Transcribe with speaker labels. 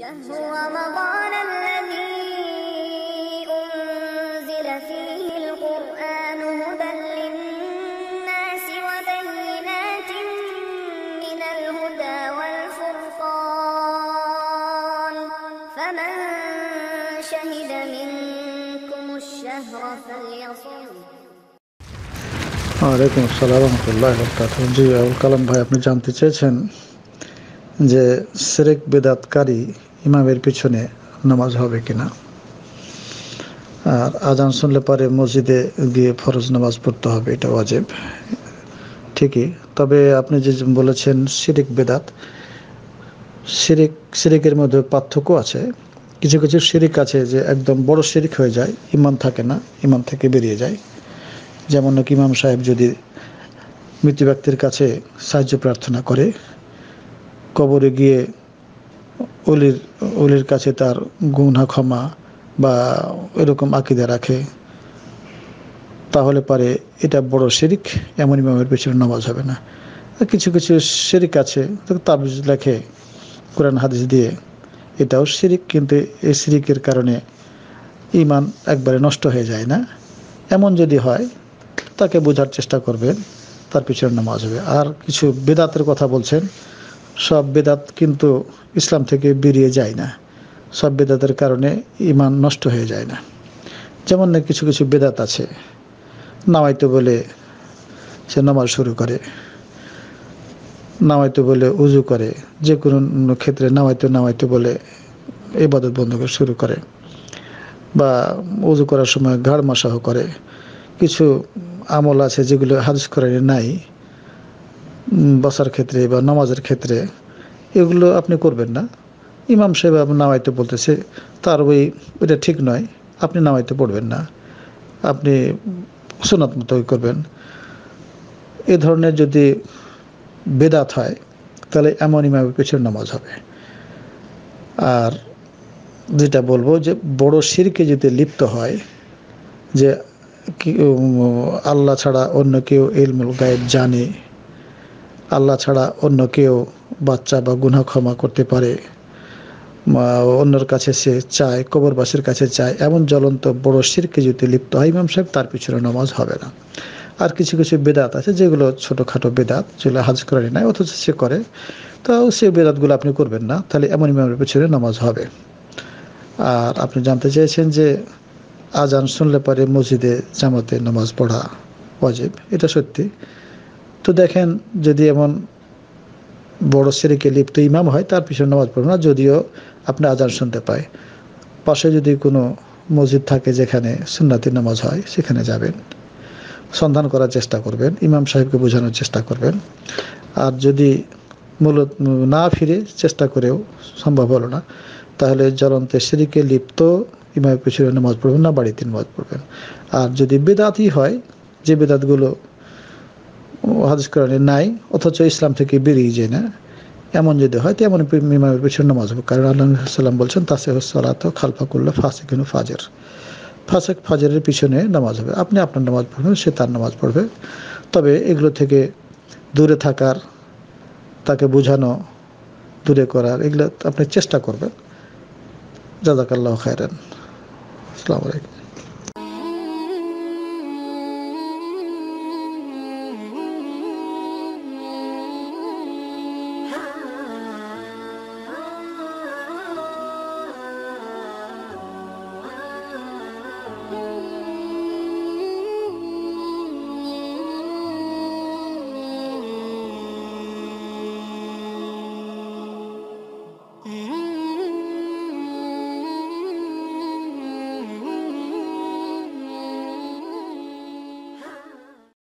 Speaker 1: ওয়ালাইকুম আসসালাম জি আবুল কালাম ভাই আপনি জানতে চেয়েছেন যে সেরেক বেদাতকারী ইমামের পিছনে নামাজ হবে কিনা আর আজান শুনলে পরে মসজিদে গিয়ে ফরজ নামাজ পড়তে হবে এটা অজেব ঠিকই তবে আপনি যে বলেছেন সিরিক বেদাত সিরিক সিরিকের মধ্যে পার্থক্য আছে কিছু কিছু সিরিক আছে যে একদম বড় সিরিক হয়ে যায় ইমান থাকে না ইমান থেকে বেরিয়ে যায় যেমন নাকি ইমাম সাহেব যদি মৃত্যু ব্যক্তির কাছে সাহায্য প্রার্থনা করে কবরে গিয়ে অলির অলির কাছে তার গুণা ক্ষমা বা এরকম আকিদা রাখে তাহলে পারে এটা বড় শিরিক এমন ইমামের পেছনে নামাজ হবে না কিছু কিছু শিরিক আছে তাবিজ লেখে কোরআন হাদিস দিয়ে এটাও শিরিক কিন্তু এই শিরিকের কারণে ইমান একবারে নষ্ট হয়ে যায় না এমন যদি হয় তাকে বোঝার চেষ্টা করবেন তার পিছনে নামাজ হবে আর কিছু বেদাতের কথা বলছেন সব বেদাত কিন্তু ইসলাম থেকে বেরিয়ে যায় না সব বেদাতের কারণে ইমান নষ্ট হয়ে যায় না যেমন না কিছু কিছু বেদাত আছে নামাইতে বলে সে নামাজ শুরু করে নামাইতে বলে উজু করে যে কোনো ক্ষেত্রে নামাইতে নামাইতে বলে এবাদত বন্ধ করে শুরু করে বা উজু করার সময় ঘাড় মশাহ করে কিছু আমল আছে যেগুলো হাদিস করে নাই বসার ক্ষেত্রে বা নামাজের ক্ষেত্রে এগুলো আপনি করবেন না ইমাম সাহেব নামাইতে বলতেছে তার ওই ওইটা ঠিক নয় আপনি নামাইতে পড়বেন না আপনি সোনাত মতো করবেন এ ধরনের যদি বেদাত হয় তাহলে এমন ইমামের পিছনে নামাজ হবে আর যেটা বলবো যে বড় শিরকে যদি লিপ্ত হয় যে আল্লাহ ছাড়া অন্য কেউ এলমুল গায়েব জানে আল্লাহ ছাড়া অন্য কেউ বাচ্চা বা গুনা ক্ষমা করতে পারে অন্যর কাছে সে চায় কবরবাসীর কাছে চায় এমন জ্বলন্ত বড় সিরকে যদি লিপ্ত হয় ইমাম সাহেব তার পিছনে নমাজ হবে না আর কিছু কিছু বেদাত আছে যেগুলো ছোটোখাটো বেদাত যেগুলো হাজ করে নাই অথচ সে করে তাও সেই বেদাতগুলো আপনি করবেন না তাহলে এমন ইমামের পিছনে নামাজ হবে আর আপনি জানতে চেয়েছেন যে আজান শুনলে পরে মসজিদে জামাতে নামাজ পড়া ওয়াজিব এটা সত্যি তো দেখেন যদি এমন বড় সেরেকে লিপ্ত ইমাম হয় তার পিছনে নামাজ পড়বে না যদিও আপনি আজান শুনতে পায় পাশে যদি কোনো মসজিদ থাকে যেখানে সুন্নাতি নামাজ হয় সেখানে যাবেন সন্ধান করার চেষ্টা করবেন ইমাম সাহেবকে বোঝানোর চেষ্টা করবেন আর যদি মূলত না ফিরে চেষ্টা করেও সম্ভব হলো না তাহলে জ্বলন্ত সিরিকে লিপ্ত ইমামের পিছনে নামাজ পড়বেন না বাড়িতে নামাজ পড়বেন আর যদি বেদাতই হয় যে বেদাতগুলো হাদিস কোরআনে নাই অথচ ইসলাম থেকে বেরিয়ে যায় না এমন যদি হয় তেমন মিমামের পিছনে নামাজ হবে কারণ আল্লাহ সাল্লাম বলছেন তাসে হসলাত খালফা করলে ফাঁসে কিন্তু ফাজের ফাঁসে ফাজের পিছনে নামাজ হবে আপনি আপনার নামাজ পড়বেন সে তার নামাজ পড়বে তবে এগুলো থেকে দূরে থাকার তাকে বোঝানো দূরে করার এগুলো আপনি চেষ্টা করবেন আল্লাহ খায়রান আসসালামু আলাইকুম